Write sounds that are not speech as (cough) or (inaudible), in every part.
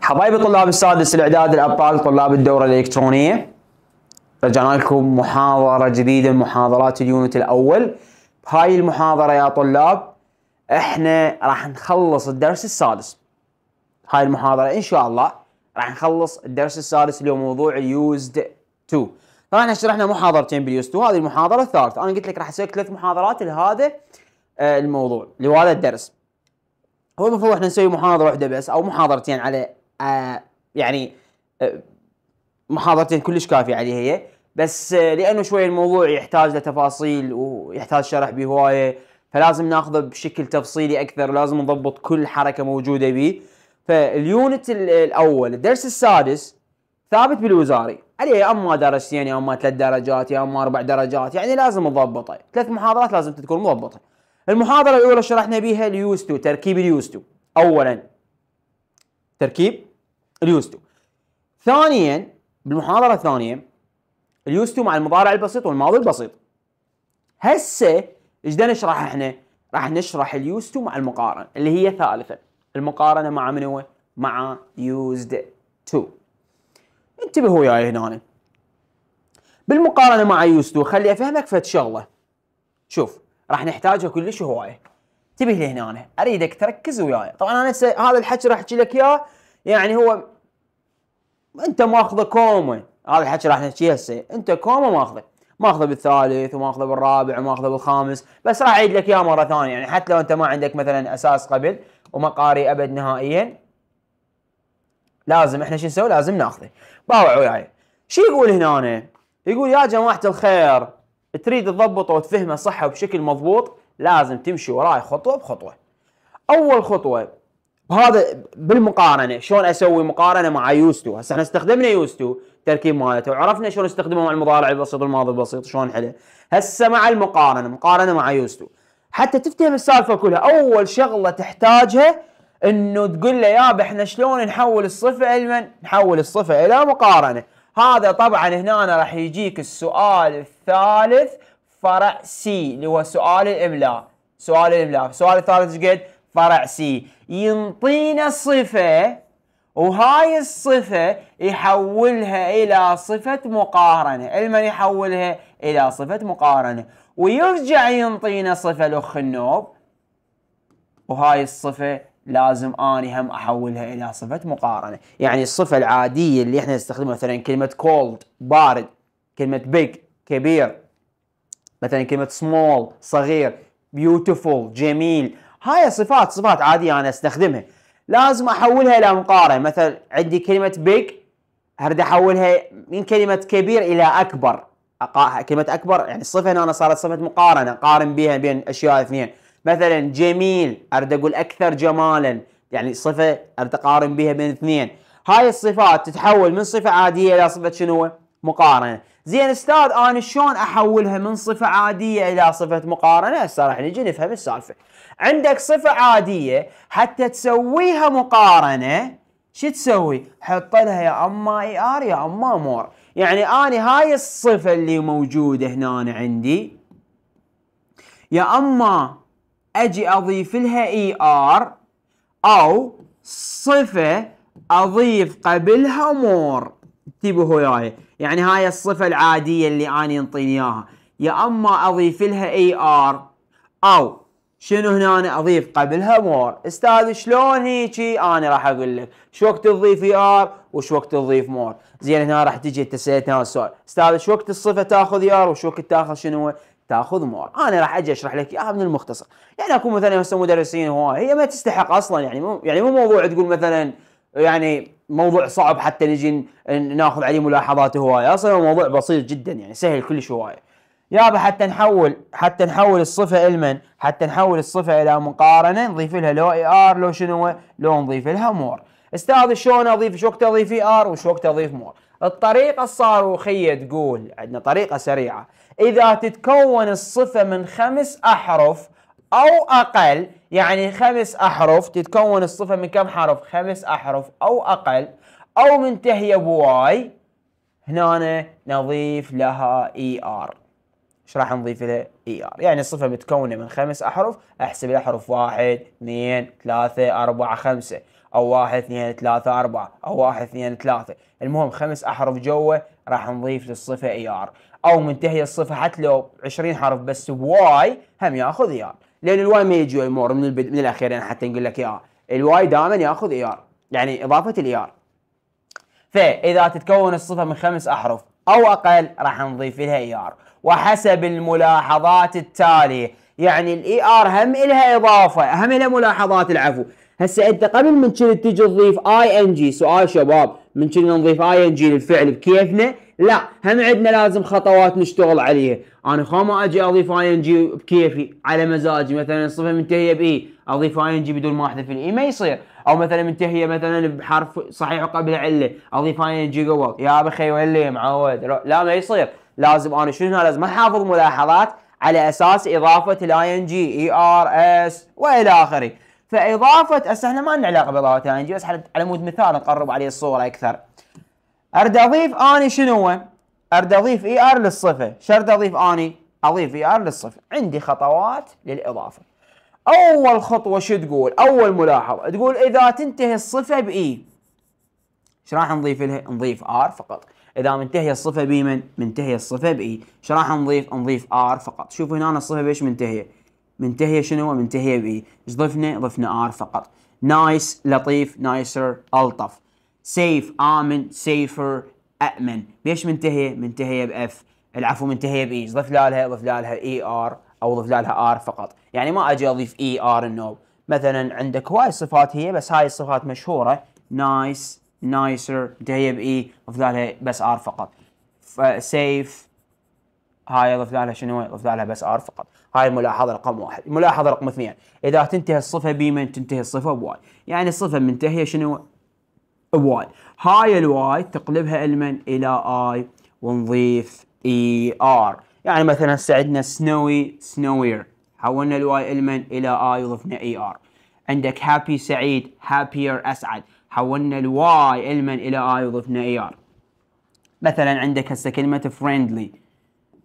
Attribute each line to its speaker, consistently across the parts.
Speaker 1: حبايبي طلاب السادس الاعداد الابطال طلاب الدوره الالكترونيه رجعنا لكم محاضره جديده محاضرات اليونت الاول هاي المحاضره يا طلاب احنا راح نخلص الدرس السادس هاي المحاضره ان شاء الله راح نخلص الدرس السادس اللي هو موضوع اليوزد 2 طبعا احنا شرحنا محاضرتين باليوزد 2 هذه المحاضره الثالثه انا قلت لك راح اسوي ثلاث محاضرات لهذا آه، الموضوع لهذا الدرس هو المفروض احنا نسوي محاضره واحده بس او محاضرتين على آه يعني آه محاضرتين كلش كافيه عليها هي بس آه لانه شوي الموضوع يحتاج لتفاصيل ويحتاج شرح بهوايه فلازم ناخذه بشكل تفصيلي اكثر لازم نضبط كل حركه موجوده به فاليونت الاول الدرس السادس ثابت بالوزاري عليه يا اما درجتين يا اما ثلاث درجات يا اما اربع درجات يعني لازم نضبطه ثلاث محاضرات لازم تكون مضبطه المحاضرة الأولى شرحنا بها اليوستو تركيب اليوستو أولا تركيب اليوستو ثانيا بالمحاضرة الثانية اليوستو مع المضارع البسيط والماضي البسيط هسه ايش بدنا نشرح احنا؟ راح نشرح اليوستو مع المقارنة اللي هي ثالثة المقارنة مع من هو؟ مع يوزد تو انتبهوا وياي هنا بالمقارنة مع يوستو خلي افهمك فد شغلة شوف راح نحتاجها كلش هوايه انتبه لي هنا أنا. اريدك تركز وياي طبعا انا هسه هذا الحكي راح احكي لك اياه يعني هو انت ماخذه كوما هذا الحكي راح نحكيه هسه انت كوما ماخذه ماخذه بالثالث وماخذه بالرابع وماخذه بالخامس بس راح اعيد لك اياه مره ثانيه يعني حتى لو انت ما عندك مثلا اساس قبل ومقاري ابد نهائيا لازم احنا شو نسوي لازم ناخذه باوع وياي شو يقول هنا يقول يا جماعه الخير تريد تضبطه وتفهمه صح وبشكل مضبوط لازم تمشي وراي خطوه بخطوه. اول خطوه بهذا بالمقارنه شلون اسوي مقارنه مع يوستو هسه احنا استخدمنا يوستو التركيب مالته وعرفنا شلون استخدمه مع المضارع البسيط والماضي البسيط شلون حله هسه مع المقارنه مقارنه مع يوستو حتى تفتهم السالفه كلها اول شغله تحتاجها انه تقول له يابا احنا شلون نحول الصفه الى من؟ نحول الصفه الى مقارنه هذا طبعا هنا راح يجيك السؤال الثالث فرع سي اللي هو سؤال الاملاء سؤال الاملاء السؤال الثالث قد فرع سي ينطينا صفه وهاي الصفة يحولها إلى صفة مقارنة المن يحولها إلى صفة مقارنة ويرجع ينطينا صفة لخ النوب وهاي الصفة لازم اني هم احولها الى صفه مقارنه، يعني الصفه العاديه اللي احنا نستخدمها مثلا كلمه كولد بارد، كلمه بيج كبير، مثلا كلمه سمول صغير، بيوتيفول جميل، هاي صفات صفات عاديه انا استخدمها، لازم احولها الى مقارنه، مثلا عندي كلمه بيج اريد احولها من كلمه كبير الى اكبر، كلمه اكبر يعني الصفه هنا أنا صارت صفه مقارنه، اقارن بها بين اشياء اثنين. مثلا جميل اريد اقول اكثر جمالا يعني صفه اريد اقارن بها بين اثنين هاي الصفات تتحول من صفه عاديه الى صفه شنو مقارنه زين استاذ انا شلون احولها من صفه عاديه الى صفه مقارنه هسه راح نجي نفهم السالفه عندك صفه عاديه حتى تسويها مقارنه شو تسوي حط لها يا اما اي ار يا اما مور يعني انا هاي الصفه اللي موجوده هنا عندي يا اما اجي اضيف لها اي ار او صفه اضيف قبلها مور انتبهوا وياي يعني هاي الصفه العاديه اللي اني انطيني اياها يا اما اضيف لها اي ار او شنو هنا أنا اضيف قبلها مور استاذ شلون هيجي انا راح اقول لك شو وقت تضيف اي ار وش وقت تضيف مور زين هنا راح تجي تسالتنا السؤال استاذ شو وقت الصفه تاخذ اي ار وش وقت تاخذ شنو تاخذ مور انا راح اجي اشرح لك اياها من المختصر يعني اكون مثلا هسه مدرسين هو هي ما تستحق اصلا يعني مو يعني مو موضوع تقول مثلا يعني موضوع صعب حتى نجي ناخذ عليه ملاحظات هوايه اصلا موضوع بسيط جدا يعني سهل كلش هوايه يابا حتى نحول حتى نحول الصفه المن حتى نحول الصفه الى مقارنه نضيف لها لو اي ار لو شنو لو نضيف لها مور استاذ شلون اضيف شو وقت اضيف اي ار وشو وقت اضيف مور الطريقه الصاروخيه تقول عندنا طريقه سريعه إذا تتكون الصفة من خمس أحرف أو أقل يعني خمس أحرف تتكون الصفة من كم حرف خمس أحرف أو أقل أو منتهية بواي هنا نضيف لها اي ار ايش راح نضيف لها اي ار يعني الصفه متكونه من خمس احرف احسب الاحرف واحد اثنين ثلاثه اربعه خمسه او واحد اثنين ثلاثه اربعه او واحد اثنين ثلاثه المهم خمس احرف جوه راح نضيف للصفه اي ار او منتهيه الصفه حتى لو 20 حرف بس بواي هم ياخذ اي ار لان الواي ما يجي الامور من البد... من الاخير يعني حتى نقول لك اي ار الواي دائما ياخذ اي ار يعني اضافه الاي ار فاذا تتكون الصفه من خمس احرف او اقل راح نضيف لها اي ار وحسب الملاحظات التاليه يعني الاي ار هم لها اضافه هم لها ملاحظات العفو هسه انت قبل من كنت تجي تضيف اي ان جي سؤال شباب من كنا نضيف اي ان جي للفعل بكيفنا لا هم عندنا لازم خطوات نشتغل عليها انا خو ما اجي اضيف اي ان جي بكيفي على مزاجي مثلا صفه منتهيه باي اضيف اي ان جي بدون ما احذف الاي ما يصير او مثلا منتهيه مثلا بحرف صحيح وقبل عله اضيف اي ان جي قبل يا بخي ولي معود لا ما يصير لازم انا شنو لازم احافظ ملاحظات على اساس اضافه الاي ان جي اي ار اس والى اخره فاضافه هسه احنا ما لنا علاقه باضافه الاي ان جي بس على مود مثال نقرب عليه الصوره اكثر اريد اضيف اني شنو؟ اريد اضيف اي ار للصفه، شرط اضيف اني؟ اضيف اي ار للصفه، عندي خطوات للاضافه. اول خطوه شو تقول؟ اول ملاحظه تقول اذا تنتهي الصفه باي ايش راح نضيف لها؟ نضيف ار فقط. اذا منتهي الصفه بمن؟ منتهي الصفه باي، ايش راح نضيف؟ نضيف ار فقط. شوفوا هنا الصفه بايش منتهيه؟ منتهيه شنو؟ منتهيه باي، ايش ضفنا؟ ضفنا ار فقط. نايس لطيف نايسر الطف. سيف آمن سيفر أأمن ليش منتهية؟ منتهية بإف العفو منتهية بإي ضف لها ضف لها إي آر أو ضف لها آر فقط يعني ما أجي أضيف إي آر النوب مثلا عندك هواي صفات هي بس هاي الصفات مشهورة نايس نايسر منتهية بإي ضف لها بس آر فقط سيف هاي ضف لها شنو ضف لها بس ار فقط هاي الملاحظه رقم واحد الملاحظه رقم اثنين اذا تنتهي الصفه بي من تنتهي الصفه بواي يعني الصفه منتهيه شنو واي هاي الواي تقلبها المن الى اي ونضيف اي ار يعني مثلا هسه عندنا سنوي سنوير حولنا الواي المن الى اي وضفنا اي ار عندك هابي سعيد هابير اسعد حولنا الواي المن الى اي وضفنا اي ار مثلا عندك هسه كلمه فريندلي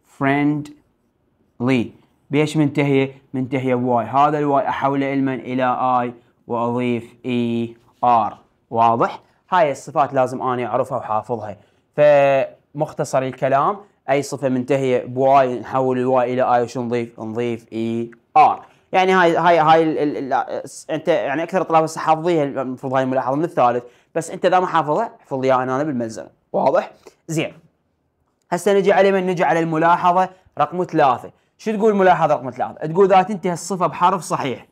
Speaker 1: فريندلي بيش منتهيه منتهيه بواي هذا الواي احوله إلمن الى اي واضيف اي ار واضح هاي الصفات لازم أنا أعرفها وحافظها فمختصر الكلام أي صفة منتهية بواي نحول الواي إلى آي وش نضيف نضيف إي آر يعني هاي هاي هاي الـ الـ الـ انت يعني اكثر الطلاب هسه حافظيها المفروض هاي الملاحظه من الثالث بس انت اذا ما حافظها احفظ اياها انا بالملزمه واضح زين هسه نجي على من نجي على الملاحظه رقم ثلاثه شو تقول الملاحظه رقم ثلاثه تقول اذا تنتهي الصفه بحرف صحيح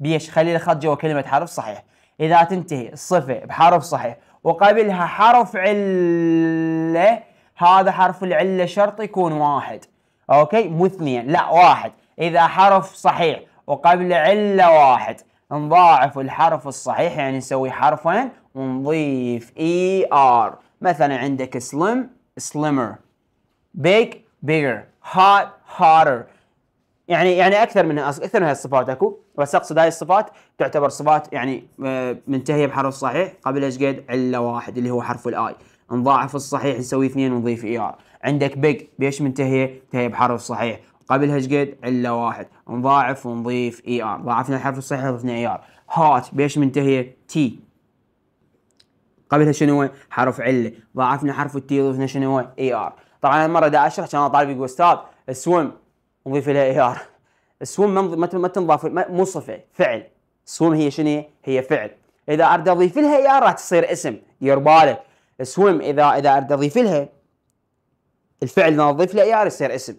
Speaker 1: بيش خلي الخط جوا كلمه حرف صحيح إذا تنتهي الصفة بحرف صحيح وقبلها حرف علة هذا حرف العلة شرط يكون واحد أوكي مو اثنين لا واحد إذا حرف صحيح وقبل علة واحد نضاعف الحرف الصحيح يعني نسوي حرفين ونضيف اي e ار مثلا عندك سلم slim, slimmer big bigger hot hotter يعني يعني اكثر من اكثر من الصفات اكو بس اقصد هاي الصفات تعتبر صفات يعني آه، منتهيه بحرف صحيح قبل ايش قد الا واحد اللي هو حرف الاي نضاعف الصحيح نسوي اثنين ونضيف اي ار عندك بيج بيش منتهيه منتهيه بحرف صحيح قبلها ايش قد الا واحد نضاعف ونضيف اي ار ضاعفنا الحرف الصحيح ضفنا اي ار هات بيش منتهيه تي قبلها شنو حرف عله ضاعفنا حرف التي ضفنا شنو اي ار طبعا المره دا اشرح كان طالب يقول استاذ سويم نضيف لها اي ار السوم ما تنضاف مو صفه فعل السوم هي شنو هي فعل اذا اريد اضيف لها اي ار راح تصير اسم دير بالك السوم اذا اذا اريد اضيف لها الفعل اضيف له اي ار يصير اسم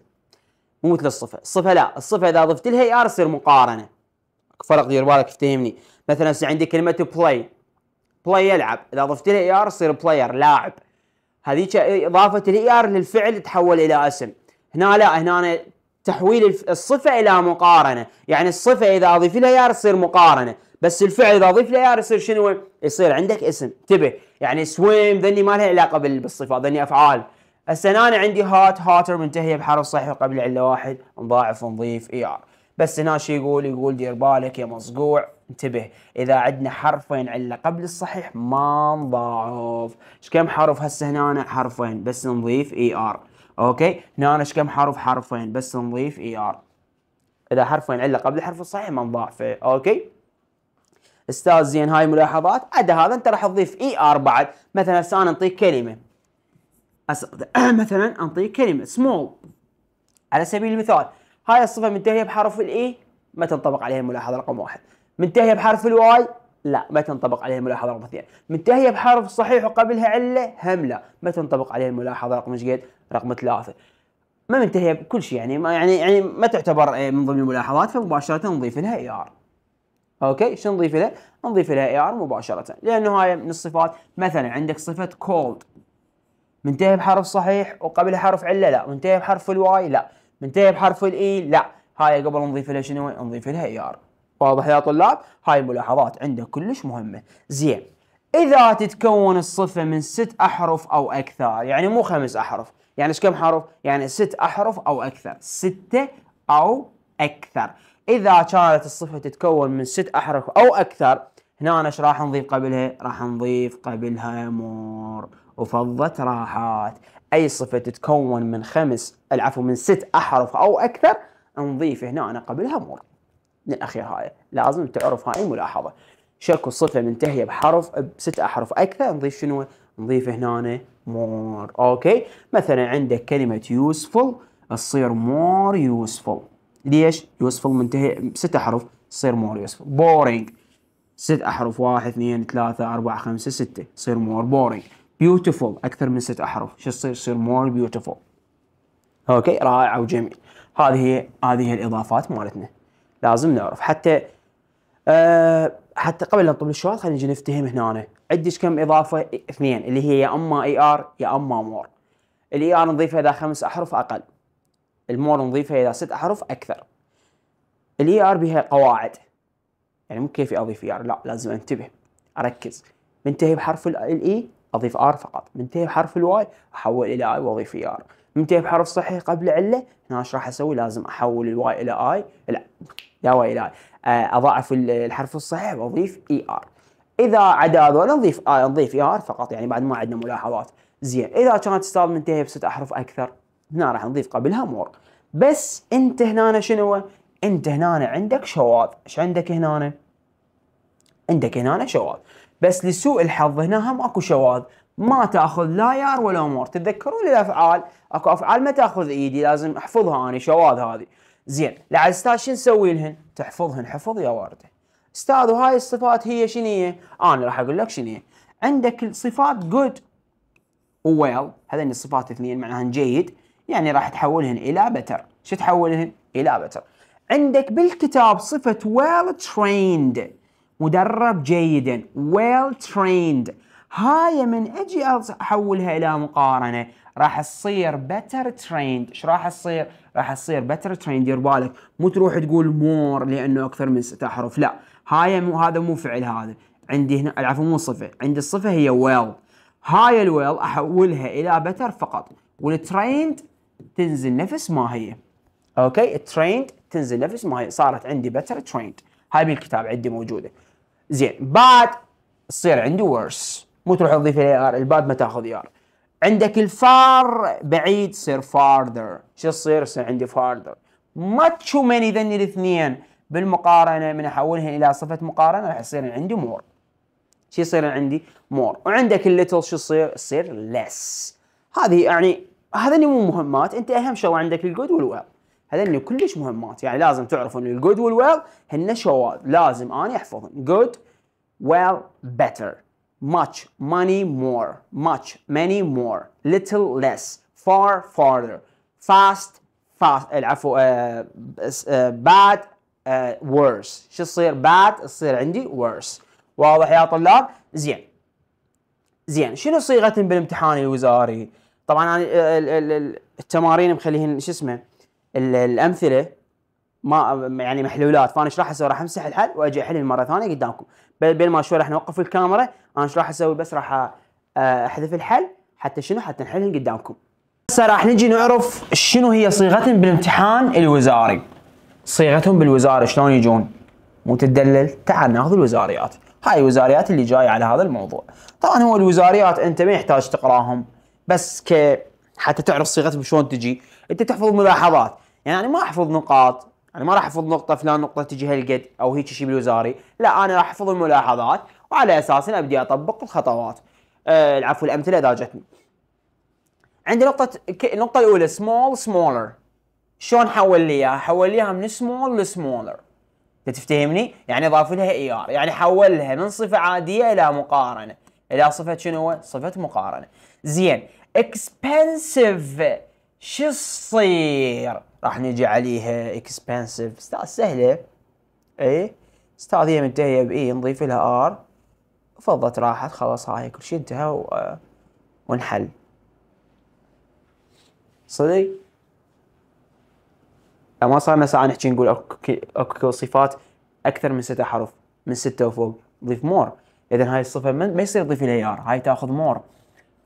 Speaker 1: مو مثل الصفه الصفه لا الصفه اذا ضفت لها اي ار تصير مقارنه فرق دير بالك افتهمني مثلا عندي كلمه بلاي بلاي يلعب اذا ضفت لها اي ار تصير بلاير لاعب هذيك اضافه الاي ار للفعل تحول الى اسم هنا لا هنا تحويل الصفة إلى مقارنة يعني الصفة إذا أضيف لها يار تصير مقارنة بس الفعل إذا أضيف لها يار يصير شنو يصير عندك اسم انتبه يعني سويم ذني ما لها علاقة بالصفة ذني أفعال هسه أنا عندي هات هاتر منتهية بحرف صحيح وقبل علة واحد نضاعف ونضيف اي e ار بس هنا شو يقول يقول دير بالك يا مصقوع انتبه اذا عندنا حرفين علة قبل الصحيح ما نضاعف ايش كم حرف هسه هنا حرفين بس نضيف اي e ار اوكي هنا كم حرف حرفين بس نضيف اي e ار اذا حرفين عله قبل الحرف الصحيح ما نضاعفه اوكي استاذ زين هاي ملاحظات عدا هذا انت راح تضيف اي e ار بعد مثلا هسه انا انطيك كلمه أس... (clears throat) مثلا انطيك كلمه سمول على سبيل المثال هاي الصفه منتهيه بحرف الاي e؟ ما تنطبق عليها الملاحظه رقم واحد منتهيه بحرف الواي لا ما تنطبق عليها الملاحظة رقم اثنين منتهية بحرف صحيح وقبلها علة هم لا ما تنطبق عليها الملاحظة رقم ايش رقم ثلاثة ما منتهية بكل شيء يعني ما يعني يعني ما تعتبر آه، من ضمن الملاحظات فمباشرة نضيف لها اي ار اوكي شو نضيف لها؟ نضيف لها اي ار مباشرة لانه هاي من الصفات مثلا عندك صفة كولد منتهي بحرف صحيح وقبلها حرف علة لا منتهي بحرف الواي لا منتهي بحرف الاي e؟ لا هاي قبل نضيف لها شنو؟ نضيف لها اي ار واضح يا طلاب هاي ملاحظات عنده كلش مهمة زين إذا تتكون الصفة من ست أحرف أو أكثر يعني مو خمس أحرف يعني ايش كم حرف؟ يعني ست أحرف أو أكثر ستة أو أكثر إذا كانت الصفة تتكون من ست أحرف أو أكثر هنا أنا ايش راح نضيف قبلها؟ راح نضيف قبلها مور وفضة راحات أي صفة تتكون من خمس العفو من ست أحرف أو أكثر نضيف هنا أنا قبلها مور من الاخير هاي لازم تعرف هاي الملاحظه شكو الصفه منتهيه بحرف بست احرف اكثر نضيف شنو نضيف هنا مور اوكي مثلا عندك كلمه يوسفل تصير مور يوسفل ليش يوسفل منتهي بست احرف تصير مور يوسفل بورينج ست احرف واحد اثنين ثلاثة أربعة خمسة ستة تصير مور بورينج بيوتيفول أكثر من ست أحرف شو تصير تصير مور بيوتيفول أوكي رائعه وجميل هذه هي هذه هي الإضافات مالتنا لازم نعرف حتى أه حتى قبل لا نطب الشواط خلينا نجي نفتهم هنا عندك كم اضافه اثنين اللي هي يا اما اي ار يا اما مور الاي ار نضيفها اذا خمس احرف اقل المور نضيفها اذا ست احرف اكثر الاي ار بها قواعد يعني مو كيف اضيف اي ار لا لازم انتبه اركز منتهي بحرف الاي اضيف ار فقط منتهي بحرف الواي احول الى اي واضيف اي ار منتهي بحرف صحيح قبل عله هنا ايش راح اسوي لازم احول الواي الى اي لا يا واي الى اي آه، اضاعف الحرف الصحيح واضيف اي e ار اذا عدا هذول نضيف اي نضيف اي e ار فقط يعني بعد ما عندنا ملاحظات زين اذا كانت ستار منتهيه بست احرف اكثر هنا راح نضيف قبلها مور بس انت هنا شنو انت هنا عندك شواذ ايش عندك هنا عندك هنا شواذ بس لسوء الحظ هنا هم اكو شواذ ما تاخذ لا يار ولا مور تتذكرون الافعال اكو افعال ما تاخذ ايدي لازم احفظها انا شواذ هذه زين لعل استاذ شو نسوي لهن تحفظهن حفظ يا وارده استاذ وهاي الصفات هي شنية؟ انا راح اقول لك شنية عندك الصفات جود وويل هذين الصفات اثنين معناها جيد يعني راح تحولهن الى بتر شو تحولهن الى بتر عندك بالكتاب صفه ويل well تريند مدرب جيدا ويل well تريند هاي من اجي احولها الى مقارنه راح تصير بتر تريند ايش راح تصير راح تصير بتر تريند دير بالك مو تروح تقول مور لانه اكثر من ست احرف لا هاي مو هذا مو فعل هذا عندي هنا العفو مو صفه عندي الصفه هي ويل هاي الويل احولها الى بتر فقط والتريند تنزل نفس ما هي اوكي التريند تنزل نفس ما هي صارت عندي بتر تريند هاي بالكتاب عندي موجوده زين بعد تصير عندي worse مو تروح تضيف الى ار الباد ما تاخذ يار عندك الفار بعيد يصير فاردر شو يصير يصير عندي فاردر ماتش من اذا الاثنين بالمقارنه من احولها الى صفه مقارنه راح يصير عندي مور شو يصير عندي مور وعندك الليتل شو يصير يصير ليس هذه يعني هذني مو مهمات انت اهم شغله عندك الجود والويل هذني كلش مهمات يعني لازم تعرف ان الجود والويل هن شواذ لازم اني احفظهم جود ويل بيتر much money more much many more little less far farther fast fast eh, العفو uh, uh, bad uh, worse شو تصير bad تصير عندي worse واضح يا طلاب زين زين شنو صيغه بالامتحان الوزاري طبعا انا التمارين مخليهن شو اسمه الامثله ما يعني محلولات فانا ايش راح اسوي؟ راح امسح الحل واجي احل مره ثانيه قدامكم بين ما شوي راح نوقف الكاميرا انا ايش راح اسوي بس راح احذف الحل حتى شنو حتى نحلهم قدامكم هسه راح نجي نعرف شنو هي صيغتهم بالامتحان الوزاري صيغتهم بالوزاري شلون يجون مو تدلل تعال ناخذ الوزاريات هاي الوزاريات اللي جايه على هذا الموضوع طبعا هو الوزاريات انت ما يحتاج تقراهم بس ك حتى تعرف صيغتهم شلون تجي انت تحفظ ملاحظات يعني ما احفظ نقاط انا يعني ما راح احفظ نقطه فلان نقطه تجي هالقد او هيك شيء بالوزاري لا انا راح احفظ الملاحظات وعلى اساسها ابدي اطبق الخطوات آه العفو الامثله اذا جتني عندي نقطه النقطه الاولى small smaller شلون حول لي اياها حول لي اياها من ل smaller تفتهمني يعني اضاف لها اي ار يعني حول لها من صفه عاديه الى مقارنه الى صفه شنو هو؟ صفه مقارنه زين expensive شو يصير راح نجي عليها اكسبنسيف استاذ سهله اي استاذ هي منتهيه باي نضيف لها ار فضت راحت خلاص هاي كل شيء انتهى و... آه، وانحل صدق ما صارنا ساعه نحكي نقول اكو صفات اكثر من ستة حرف من ستة وفوق ضيف مور اذا هاي الصفه ما يصير تضيف لها ار هاي تاخذ مور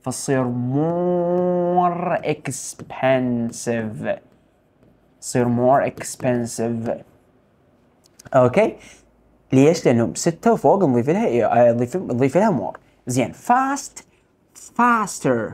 Speaker 1: فتصير مور اكسبنسيف تصير مور اكسبنسيف اوكي ليش؟ لانه سته وفوق نضيف لها اي آه، نضيف نضيف لها مور زين فاست فاستر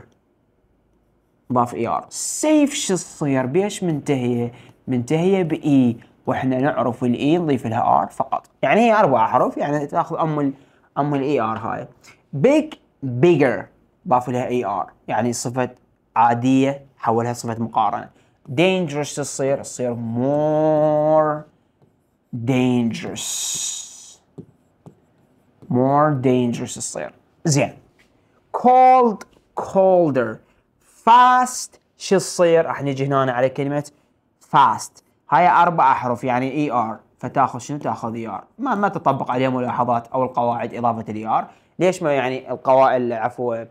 Speaker 1: ضاف اي ار سيف شو تصير؟ بيش منتهيه؟ منتهيه باي واحنا نعرف الاي e نضيف لها ار فقط يعني هي اربع حروف يعني تاخذ ام الـ ام الاي ار e هاي بيج بيجر ضاف لها اي e ار يعني صفه عاديه حولها صفه مقارنه dangerous تصير تصير more dangerous more dangerous تصير زين cold colder fast شو تصير راح نجي هنا على كلمة fast هاي أربع أحرف يعني اي e ار فتاخذ شنو تاخذ اي e ار ما ما تطبق عليها ملاحظات او القواعد اضافة الاي ار e ليش ما يعني القواعد عفوا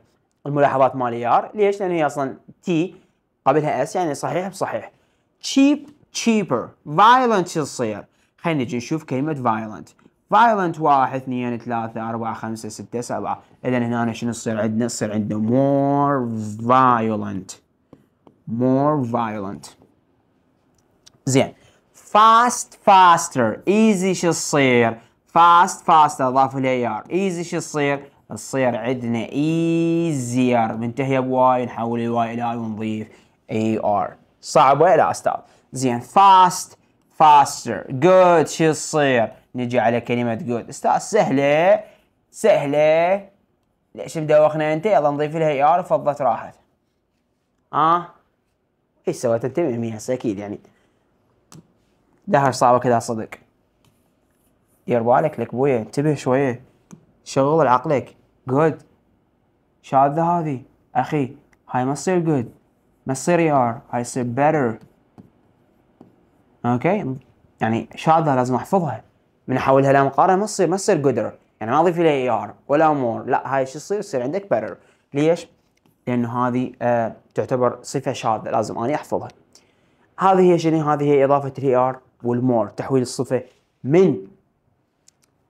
Speaker 1: الملاحظات مال اي ار ليش لأنه هي أصلا تي قبلها اس يعني صحيح بصحيح cheap cheaper violent يصير خلينا نجي نشوف كلمة violent violent واحد اثنين ثلاثة أربعة خمسة ستة سبعة إذا هنا شنو يصير عندنا؟ يصير عندنا more violent more violent زين fast faster easy شو يصير fast faster أضاف لها ER easy شو يصير تصير عندنا easier منتهية بواي نحول الواي إلى ونضيف AR صعب ولا استاذ زين فاست فاستر جود شو يصير نجي على كلمة جود استاذ سهلة سهلة ليش مدوخنا انت يلا نضيف لها ار وفضت راحت اه ايش سويت انتبه مي هسه اكيد يعني دهر صعبة كذا صدق دير بالك لك بويا انتبه شوية شغل عقلك جود شاذة هذه اخي هاي ما تصير جود ما بصير ار يصير better اوكي يعني شاذة لازم احفظها من احولها لمقارنة ما تصير ما تصير جودر يعني ما اضيف اي ار ولا مور لا هاي شو يصير يصير عندك better ليش؟ لانه هذه آه تعتبر صفة شاذة لازم اني احفظها هذه هي شنو؟ هذه هي اضافة الاي ار والمور تحويل الصفة من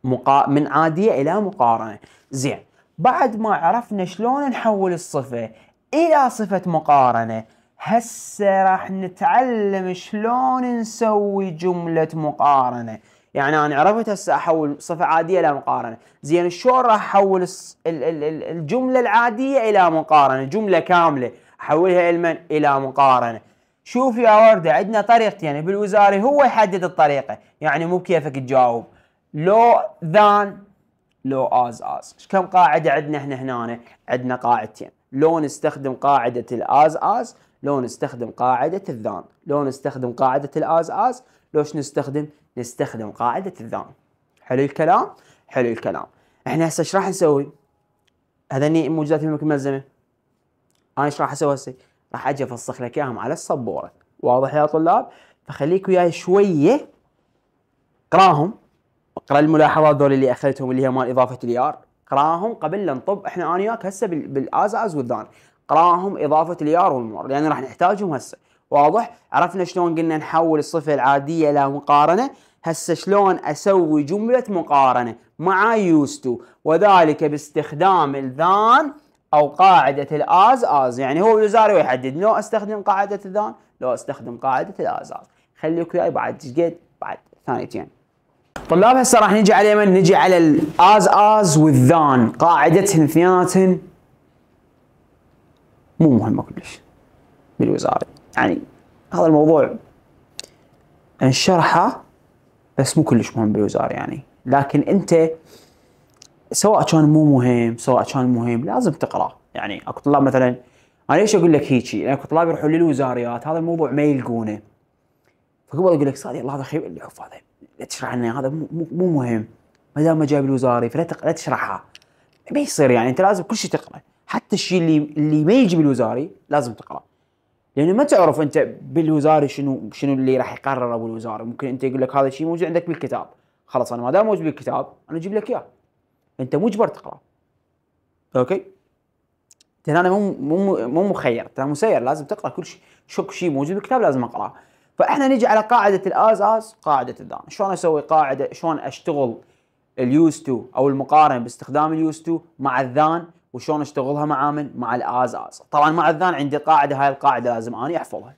Speaker 1: مقا... من عادية الى مقارنة زين بعد ما عرفنا شلون نحول الصفة الى صفة مقارنة هسه راح نتعلم شلون نسوي جملة مقارنة يعني انا عرفت هسه احول صفة عادية الى مقارنة زين شلون راح احول الجملة العادية الى مقارنة جملة كاملة احولها الى الى مقارنة شوف يا وردة عندنا طريقتين يعني بالوزاري هو يحدد الطريقة يعني مو بكيفك تجاوب لو ذان لو از از كم قاعدة عندنا احنا هنا عندنا قاعدتين لو نستخدم قاعدة الآز آز لو نستخدم قاعدة الذان لو نستخدم قاعدة الآز آز لوش نستخدم نستخدم قاعدة الذان حلو الكلام حلو الكلام احنا هسه ايش راح نسوي هذني موجودات الملك الملزمة انا ايش راح اسوي هسه راح اجي افسخ لك اياهم على السبورة واضح يا طلاب فخليك وياي شوية اقراهم اقرا الملاحظات ذول اللي اخذتهم اللي هي مال اضافة اليار قراهم قبل لا نطب احنا انا وياك هسه از والذان قراهم اضافه اليار والمور لان راح نحتاجهم هسه واضح عرفنا شلون قلنا نحول الصفه العاديه الى مقارنه هسه شلون اسوي جمله مقارنه مع يوست وذلك باستخدام الذان او قاعده الاز از يعني هو بالوزاري يحدد لو استخدم قاعده الذان لو استخدم قاعده الاز از خليك وياي بعد جد بعد ثانيتين طلاب هسه راح نجي على من نجي على الاز از والذان قاعدتهن اثنيناتهم مو مهمه كلش بالوزاره يعني هذا الموضوع انشرحه بس مو كلش مهم بالوزاره يعني لكن انت سواء كان مو مهم سواء كان مهم لازم تقرا يعني اكو طلاب مثلا انا ليش اقول لك هيجي؟ لان اكو طلاب يروحون للوزاريات هذا الموضوع ما يلقونه فقبل اقول لك صادق الله هذا خير اللي حفاظه لا تشرح لنا هذا مو مو مهم ما دام ما جايب الوزاري فلا تق... لا تشرحها ما يصير يعني انت لازم كل شيء تقرا حتى الشيء اللي اللي ما يجي بالوزاري لازم تقرا لانه ما تعرف انت بالوزاري شنو شنو اللي راح يقرره ابو الوزاري ممكن انت يقول لك هذا الشيء موجود عندك بالكتاب خلاص انا ما دام موجود بالكتاب انا اجيب لك اياه انت مجبر تقرا اوكي انت انا مو مو مو مخير انت مسير لازم تقرا كل شيء شوك شيء موجود بالكتاب لازم اقراه فاحنا نجي على قاعده الاز از قاعده الذان شلون اسوي قاعده شلون اشتغل اليوز تو او المقارنه باستخدام اليوز تو مع الذان وشلون اشتغلها مع من مع الاز از طبعا مع الذان عندي قاعده هاي القاعده لازم اني احفظها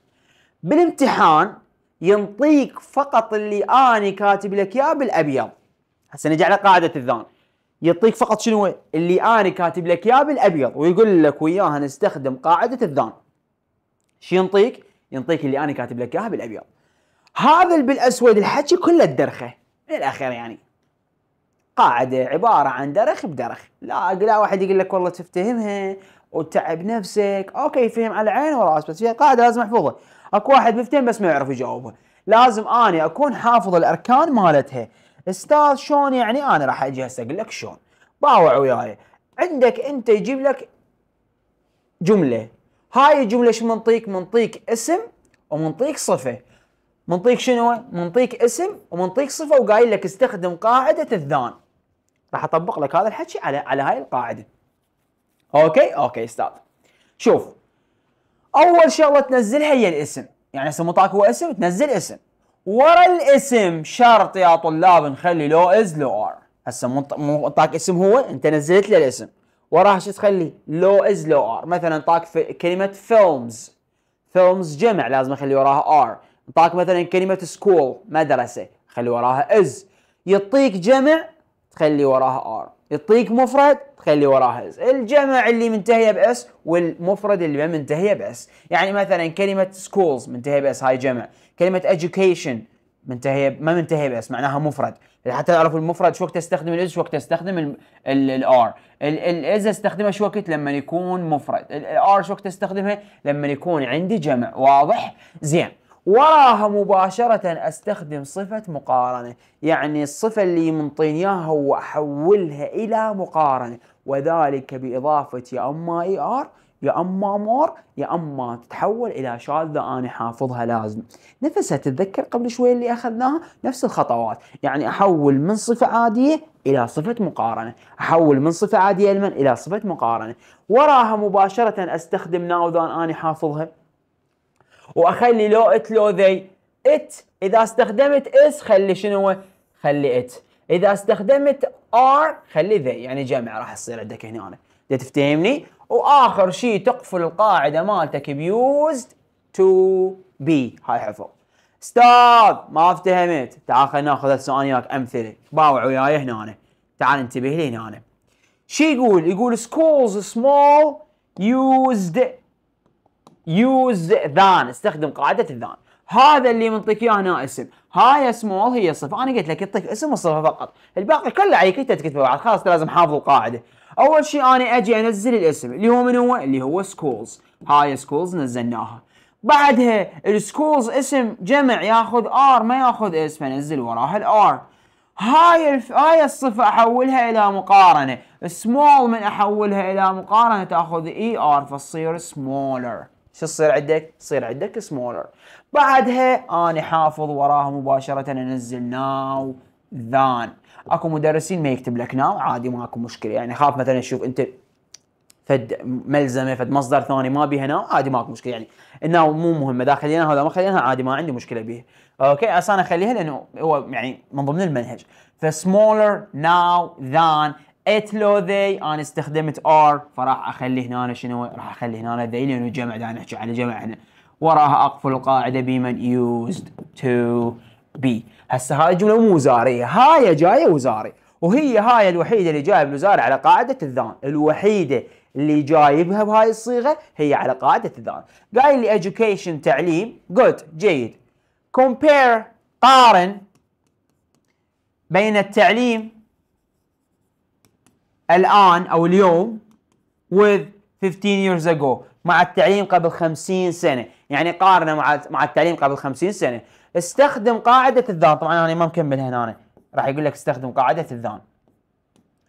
Speaker 1: بالامتحان ينطيك فقط اللي اني كاتب لك اياه بالابيض هسه نجي على قاعده الذان يعطيك فقط شنو اللي انا كاتب لك اياه بالابيض ويقول لك وياها نستخدم قاعده الذان شو ينطيك ينطيك اللي انا كاتب لك اياها بالابيض هذا بالاسود الحكي كله الدرخه من الاخير يعني قاعده عباره عن درخ بدرخ لا لا واحد يقول لك والله تفتهمها وتعب نفسك اوكي فهم على عيني وراس بس هي قاعده لازم احفظها اكو واحد مفتهم بس ما يعرف يجاوبها لازم اني اكون حافظ الاركان مالتها استاذ شلون يعني انا راح اجي هسه اقول لك شلون باوع وياي عندك انت يجيب لك جمله هاي الجمله شو منطيك؟ منطيك اسم ومنطيك صفه. منطيك شنو؟ منطيك اسم ومنطيك صفه وقايل لك استخدم قاعده الذان. راح اطبق لك هذا الحكي على على هاي القاعده. اوكي؟ اوكي استاذ. شوف اول شغله تنزلها هي الاسم، يعني هسه مو هو اسم تنزل اسم. ورا الاسم شرط يا طلاب نخلي لو از لو ار. هسه مو انطاك اسم هو انت نزلت له الاسم. وراها شو تخلي لو از لو ار مثلا طاك في كلمه فيلمز فيلمز جمع لازم اخلي وراها ار طاك مثلا كلمه سكول مدرسه خلي وراها از يعطيك جمع تخلي وراها ار يعطيك مفرد تخلي وراها از الجمع اللي منتهيه باس والمفرد اللي ما منتهيه باس يعني مثلا كلمه سكولز منتهيه باس هاي جمع كلمه education منتهيه ما منتهيه باس معناها مفرد يعني حتى تعرف المفرد شو وقت استخدم الاز شو وقت استخدم الار الاز استخدمها شو وقت لما يكون مفرد الار شو وقت استخدمها لما يكون عندي جمع واضح زين وراها مباشرة استخدم صفة مقارنة يعني الصفة اللي منطيني اياها واحولها الى مقارنة وذلك باضافة يا اما اي ار يا اما مور يا اما تتحول الى شاذه انا حافظها لازم نفسها تتذكر قبل شوي اللي اخذناها نفس الخطوات يعني احول من صفه عاديه الى صفه مقارنه احول من صفه عاديه لمن الى صفه مقارنه وراها مباشره استخدم ناو ذان انا حافظها واخلي لو ات لو ذي ات اذا استخدمت اس خلي شنو خلي ات اذا استخدمت ار خلي ذي يعني جمع راح يصير عندك هنا تفتهمني واخر شيء تقفل القاعده مالتك بيوزد تو بي هاي حفظ استاذ ما افتهمت تعال خلينا ناخذ هسه انا وياك امثله باوع وياي هنا أنا. تعال انتبه لي هنا أنا. شي يقول يقول سكولز سمول يوزد يوز ذان استخدم قاعده الذان هذا اللي منطيك اياه هنا اسم هاي سمول هي صفه انا قلت لك اعطيك اسم وصفه فقط الباقي كله عليك انت تكتبه بعد خلاص لازم حافظ القاعده اول شيء انا اجي انزل الاسم اللي هو من هو اللي هو سكولز هاي سكولز نزلناها بعدها السكولز اسم جمع ياخذ ار ما ياخذ اس فنزل وراها الار هاي الف... هاي الصفة احولها الى مقارنة سمول من احولها الى مقارنة تاخذ اي e، ار فتصير سمولر شو تصير عندك؟ تصير عندك سمولر بعدها انا حافظ وراها مباشرة انزل ناو ذان اكو مدرسين ما يكتب لك ناو عادي ماكو مشكله يعني خاف مثلا تشوف انت فد ملزمه فد مصدر ثاني ما بيها ناو عادي ماكو مشكله يعني الناو مو مهمه اذا خليناها ولا ما خليناها عادي ما عندي مشكله بيها اوكي بس انا اخليها لانه هو يعني من ضمن المنهج فسمولر ناو ذان ات لو ذي انا استخدمت ار فراح اخلي هنا شنو راح اخلي هنا ذي لانه جمع دا نحكي على جمع هنا وراها اقفل القاعده بمن يوزد تو بي هسه هاي الجمله مو وزاريه هاي جايه وزاري وهي هاي الوحيده اللي جايه بالوزاره على قاعده الذان الوحيده اللي جايبها بهاي الصيغه هي على قاعده الذان قايل لي education تعليم good جيد compare قارن بين التعليم الآن أو اليوم with 15 years ago مع التعليم قبل 50 سنة يعني قارنة مع مع التعليم قبل 50 سنة استخدم قاعده الذان طبعا انا ما مكمل هنا أنا. راح يقول لك استخدم قاعده الذان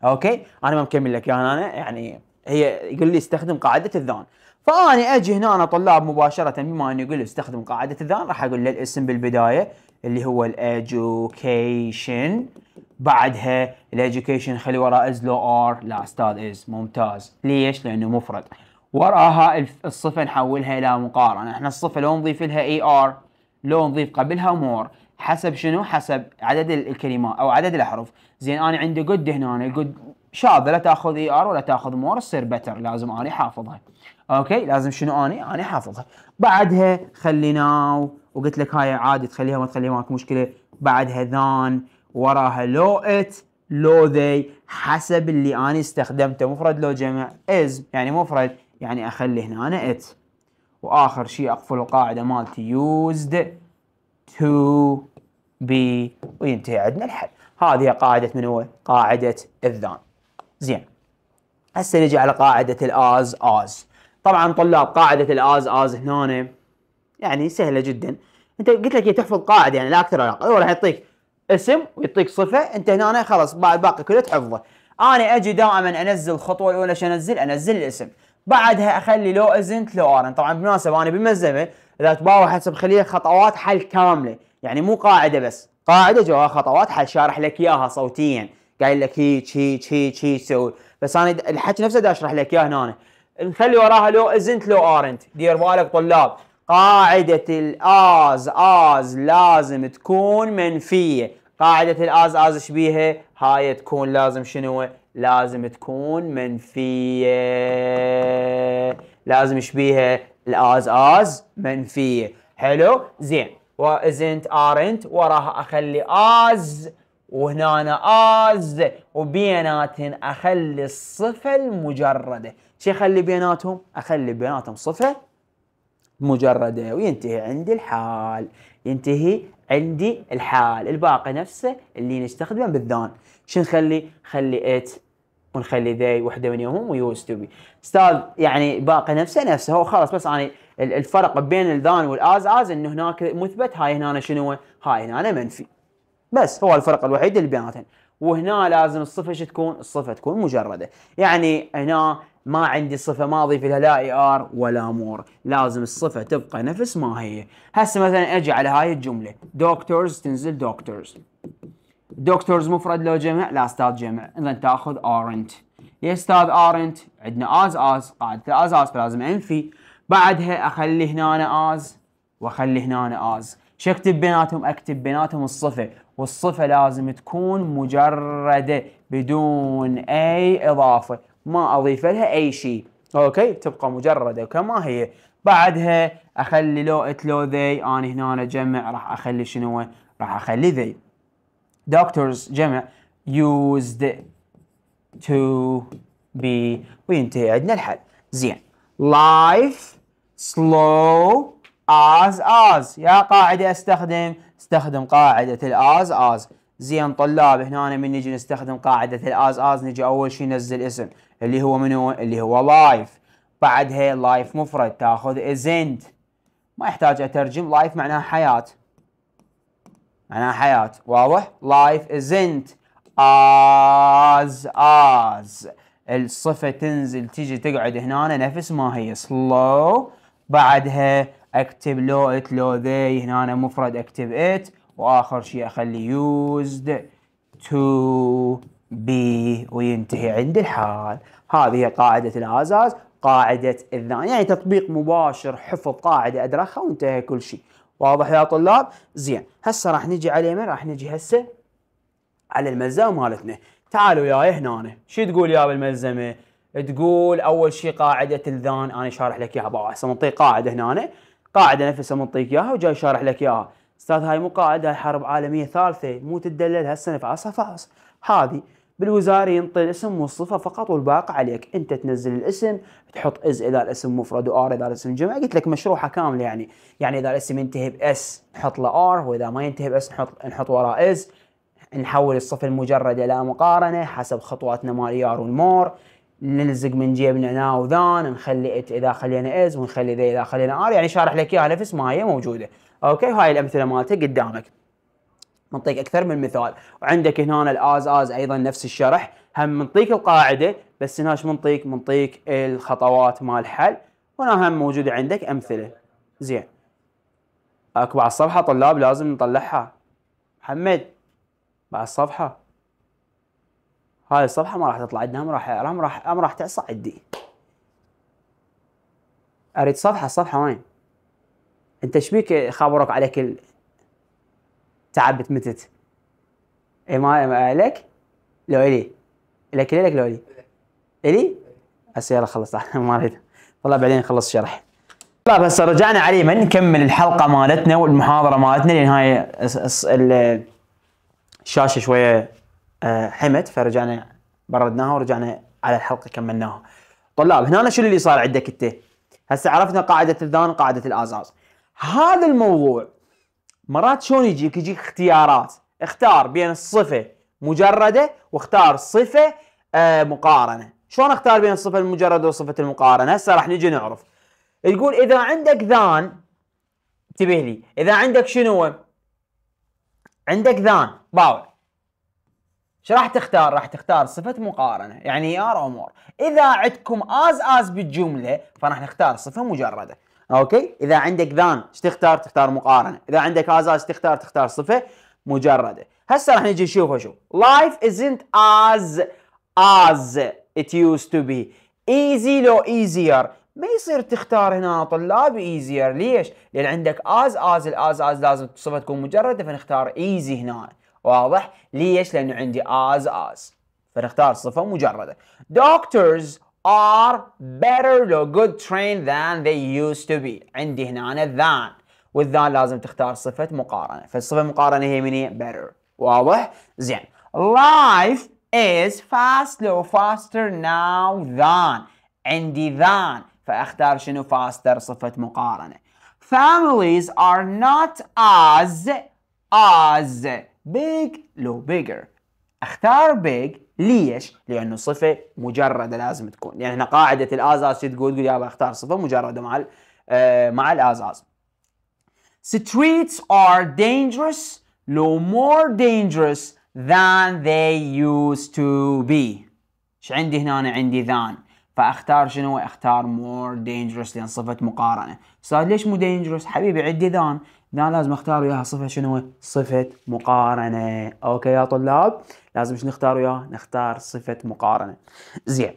Speaker 1: اوكي انا ما مكمل لك اياها يعني انا يعني هي يقول لي استخدم قاعده الذان فانا اجي هنا أنا طلاب مباشره بما انه يقول لي استخدم قاعده الذان راح اقول له الاسم بالبدايه اللي هو الادوكيشن بعدها الادوكيشن خلي وراه از لو ار لا استاذ از ممتاز ليش؟ لانه مفرد وراها الصفه نحولها الى مقارنه احنا الصفه لو نضيف لها اي er ار لو نضيف قبلها مور حسب شنو حسب عدد الكلمات او عدد الاحرف زين انا عندي جود هنا انا جود شاذه لا تاخذ اي e ار ولا تاخذ مور تصير بتر لازم اني حافظها اوكي لازم شنو اني اني حافظها بعدها خليناو وقلت لك هاي عادي تخليها ما تخليها ماكو مشكله بعدها ذان وراها لو ات لو ذي حسب اللي اني استخدمته مفرد لو جمع از يعني مفرد يعني اخلي هنا انا ات واخر شيء اقفل القاعده مالتي يوزد تو بي وينتهي عندنا الحل هذه قاعده من هو قاعده الذان زين هسه نجي على قاعده الاز از طبعا طلاب قاعده الاز از هنا يعني سهله جدا انت قلت لك هي تحفظ قاعده يعني لا اكثر ولا اقل راح يعطيك اسم ويعطيك صفه انت هنا خلاص بعد باقي كله تحفظه انا اجي دائما انزل الخطوه الاولى شو انزل انزل الاسم بعدها اخلي لو ازنت لو ارن طبعا بالمناسبه انا بالمزمه اذا تباوع حسب خليه خطوات حل كامله يعني مو قاعده بس قاعده جواها خطوات حل شارح لك اياها صوتيا قايل لك هيك هيك هيك هيك سوي بس انا الحكي نفسه دا اشرح لك اياه هنا نخلي وراها لو ازنت لو ارنت دير بالك طلاب قاعدة الآز آز لازم تكون منفية قاعدة الآز آز شبيها هاي تكون لازم شنو لازم تكون منفية لازم بيها الاز از منفيه حلو زين وازنت ارنت وراها اخلي از وهنا أنا از وبيناتهم اخلي الصفه المجرده شو اخلي بيناتهم اخلي بيناتهم صفه مجرده وينتهي عندي الحال ينتهي عندي الحال الباقي نفسه اللي نستخدمه بالذان شو نخلي خلي ات ونخلي ذي وحده من يومهم ويوز تو بي استاذ يعني باقي نفسه نفسه هو خلاص بس يعني انا الفرق بين الذان والاز از انه هناك مثبت هاي هنا شنو هاي هنا منفي بس هو الفرق الوحيد اللي بيناتهم وهنا لازم الصفه شو تكون الصفه تكون مجرده يعني هنا ما عندي صفة ما اضيف لها لا اي ار ولا مور، لازم الصفة تبقى نفس ما هي. هسه مثلا اجي على هاي الجملة، دكتورز تنزل دكتورز، دكتورز مفرد لو جمع لا استاذ جمع اذا تاخذ ارنت يا استاذ ارنت عندنا از از قاعده از از فلازم انفي بعدها اخلي هنا از واخلي هنا از شو اكتب بيناتهم اكتب بيناتهم الصفه والصفه لازم تكون مجرده بدون اي اضافه ما اضيف لها اي شيء اوكي تبقى مجرده كما هي بعدها اخلي لو ات لو ذي انا هنا اجمع راح اخلي شنو راح اخلي ذي دكتورز جمع يوزد تو بي وينتهي عندنا الحل زين لايف سلو از از يا قاعدة استخدم استخدم قاعدة الاز از زين طلاب هنا من نجي نستخدم قاعدة الاز از نجي اول شيء ننزل اسم اللي هو منو اللي هو لايف بعدها لايف مفرد تاخذ ازنت ما يحتاج اترجم لايف معناها حياه معناها حياة واضح life isn't as as الصفة تنزل تيجي تقعد هنا نفس ما هي slow بعدها اكتب لو ات لو ذي هنا مفرد اكتب ات واخر شيء اخلي used to be وينتهي عند الحال هذه هي قاعدة الازاز قاعدة الذان يعني تطبيق مباشر حفظ قاعدة ادرخها وانتهى كل شيء واضح يا طلاب زين هسه راح نجي على اليمين راح نجي هسه على الملزمه مالتنا تعالوا وياي هنا شو تقول يا بالملزمه تقول اول شيء قاعده الذان انا شارح لك اياها بابا هسه منطيق قاعده هنا قاعده نفسها منطيق اياها وجاي شارح لك اياها استاذ هاي مو قاعده هاي حرب عالميه ثالثه مو تدلل هسه نفعصها فعص هذه بالوزارة ينطي الاسم والصفه فقط والباقي عليك انت تنزل الاسم تحط از اذا الاسم مفرد وار اذا الاسم جمع قلت لك مشروحه كامله يعني يعني اذا الاسم ينتهي باس نحط له ار واذا ما ينتهي باس نحط نحط وراه از نحول الصفه المجرده الى مقارنه حسب خطواتنا مال ار والمور نلزق من جيبنا ناو ذان نخلي ات اذا خلينا از ونخلي ذي اذا خلينا ار يعني شارح لك اياها نفس ما هي موجوده اوكي هاي الامثله مالته قدامك نعطيك اكثر من مثال وعندك هنا الاز از ايضا نفس الشرح هم منطيك القاعده بس هناش منطيك منطيك الخطوات مال الحل هنا هم موجوده عندك امثله زين اكو بعد الصفحه طلاب لازم نطلعها محمد بعد الصفحه هاي الصفحه ما راح تطلع عندنا ما راح ما راح ما راح تعصى عندي اريد صفحه الصفحه وين انت شبيك خابرك على كل تعبت متت اي ما لك لو الي لك لك لو الي الي هسه يلا خلص (laughs) ما اريد والله بعدين نخلص الشرح طيب هسه رجعنا عليه ما نكمل الحلقه مالتنا والمحاضره مالتنا لان هاي الشاشه شويه آه، حمت فرجعنا بردناها ورجعنا على الحلقه كملناها طلاب هنا شنو اللي صار عندك انت هسه عرفنا قاعده الذان قاعده الازاز هذا الموضوع مرات شلون يجيك يجيك اختيارات اختار بين الصفه مجرده واختار صفه آه، مقارنه شلون اختار بين الصفه المجرده وصفه المقارنه هسه راح نجي نعرف تقول اذا عندك ذان انتبه لي اذا عندك شنو عندك ذان باوع شو راح تختار؟ راح تختار صفة مقارنة يعني يار أو مور إذا عندكم آز آز بالجملة فراح نختار صفة مجردة اوكي اذا عندك ذان ايش تختار تختار مقارنه اذا عندك هذا ايش تختار تختار صفه مجرده هسه راح نجي نشوف شو life isn't as as it used to be easy لو easier ما يصير تختار هنا طلاب ايزير ليش؟ لان عندك از از الاز از لازم الصفه تكون مجرده فنختار ايزي هنا واضح؟ ليش؟ لانه عندي از از فنختار صفه مجرده. doctors are better لو good trained than they used to be عندي هنا than والذان لازم تختار صفة مقارنة فالصفة المقارنة هي مني better واضح زين life is fast لو faster now than عندي than فاختار شنو faster صفة مقارنة families are not as as big لو bigger اختار بيج ليش؟ لانه صفه مجرده لازم تكون، يعني احنا قاعده الازاز تقول تقول يابا اختار صفه مجرده مع الـ آه، مع الازاز. Streets are dangerous no more dangerous than they used to be. ايش عندي هنا؟ أنا عندي than فاختار شنو؟ اختار more dangerous لان صفه مقارنه. استاذ ليش مو dangerous؟ حبيبي عندي than هنا نعم، لازم اختار وياها صفه شنو؟ صفه مقارنه، اوكي يا طلاب؟ لازم شنو نختار وياها؟ نختار صفه مقارنه. زين.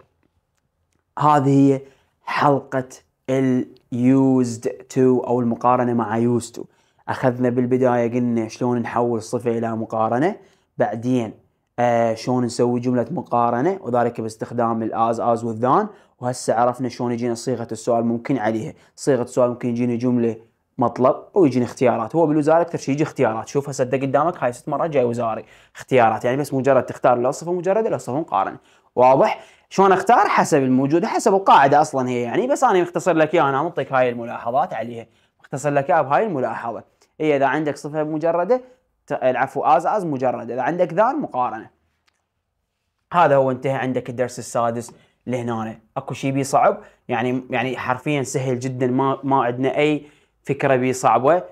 Speaker 1: هذه هي حلقه اليوزد تو او المقارنه مع يوز تو. اخذنا بالبدايه قلنا شلون نحول صفه الى مقارنه، بعدين آه شلون نسوي جمله مقارنه وذلك باستخدام الاز از والذان، وهسه عرفنا شلون يجينا صيغه السؤال ممكن عليها، صيغه السؤال ممكن يجينا جمله مطلب ويجيني اختيارات هو بالوزاره اكثر شيء يجي اختيارات شوف هسه قدامك هاي ست مرات جاي وزاري اختيارات يعني بس مجرد تختار الاصفه مجرده الاصفه مقارنه واضح شلون اختار حسب الموجود حسب القاعده اصلا هي يعني بس انا مختصر لك اياها انا منطق هاي الملاحظات عليها مختصر لك اياها بهاي الملاحظه هي اذا عندك صفه مجرده العفو از از مجرد اذا عندك ذان مقارنه هذا هو انتهى عندك الدرس السادس لهنا اكو شيء بيصعب صعب يعني يعني حرفيا سهل جدا ما ما عندنا اي فكره بي صعبه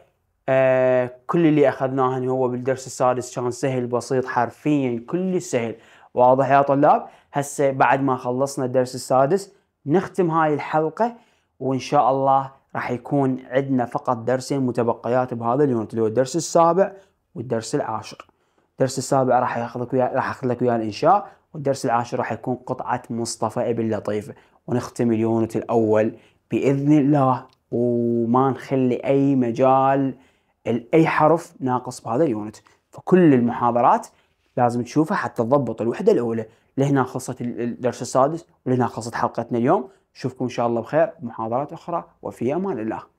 Speaker 1: آه كل اللي اخذناه هو بالدرس السادس كان سهل بسيط حرفيا كل سهل واضح يا طلاب هسه بعد ما خلصنا الدرس السادس نختم هاي الحلقه وان شاء الله راح يكون عندنا فقط درسين متبقيات بهذا اليونت اللي هو الدرس السابع والدرس العاشر الدرس السابع راح ياخذك ويا راح اخذ لك وياه الانشاء والدرس العاشر راح يكون قطعه مصطفى ابن لطيفه ونختم اليونت الاول باذن الله وما نخلي اي مجال لاي حرف ناقص بهذا اليونت فكل المحاضرات لازم تشوفها حتى تضبط الوحده الاولى لهنا خلصت الدرس السادس ولهنا خلصت حلقتنا اليوم نشوفكم ان شاء الله بخير بمحاضرات اخرى وفي امان الله